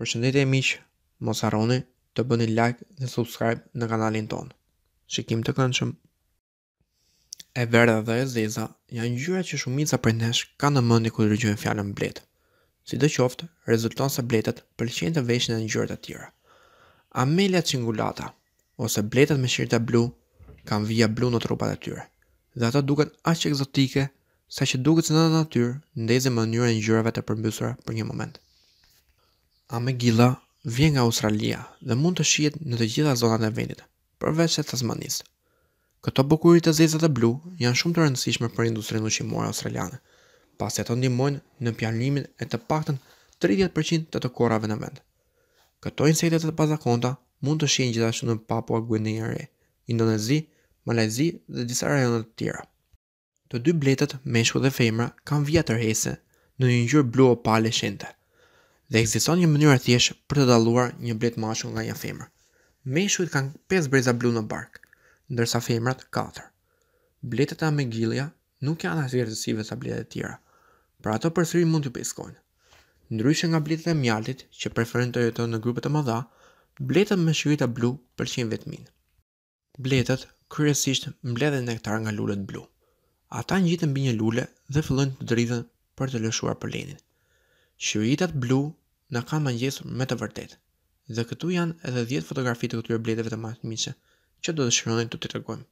Për shëndetje e miqë, mos arroni të bëni like dhe subscribe në kanalin tonë. Shikim të këndshëm. E verda dhe e zeza janë gjyra që shumica për nesh ka në mëndi ku të rëgjën fjallën bletë. Si dhe qoftë, rezultat se bletët përqen të veshën e në gjyrët e tjera. Amelia Cingulata, ose bletët me shirët e blu, kam vija blu në trupat e tjera. Dhe ata duken ashtë që egzotike, sa që duket se në natyrë ndezim mënyrën e ngjyrave të përmbysura për një moment. Amegilla vjen nga Australia dhe mund të shihet në të gjitha zonat e vendit, përveç e tasmanis. Këto bukurit të zezat e blu janë shumë të rëndësishme për industrinë shimore australiane, pasi ato ndihmojnë në pjallimin e të paktën 30% të të korave në vend. Këto insektet të pazakonta mund të shihen gjithashtu në Papua Guinea Re, Indonezi, Malezi dhe disa rajone të tjera. Të dy bletët, meshku dhe femra, kanë vija hese në një ngjyrë blu opale shente dhe ekziston një mënyrë thjesht për të dalluar një blet mashkull nga një femër. Meshut kanë 5 breza blu në bark, ndërsa femrat 4. Bletët e amegilia nuk janë as sa bletët e tjera, por ato përsëri mund të peskojnë. Ndryshe nga bletët e mjaltit, që preferojnë të jetojnë në grupe të mëdha, bletët me shkrita blu pëlqejnë vetëm. Bletët kryesisht mbledhen nektar nga lulet blu. Ata ngjiten mbi një lule dhe fillojnë të dridhen për të lëshuar polenin. Shuritat blu në ka më njësur me të vërtet. Dhe këtu janë edhe 10 fotografi të këtyre bledeve të matë që do të shironin të të të regojmë.